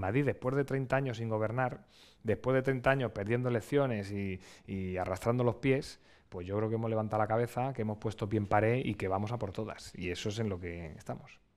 Madrid, después de 30 años sin gobernar, después de 30 años perdiendo elecciones y, arrastrando los pies, pues yo creo que hemos levantado la cabeza, que hemos puesto bien pared y que vamos a por todas. Y eso es en lo que estamos.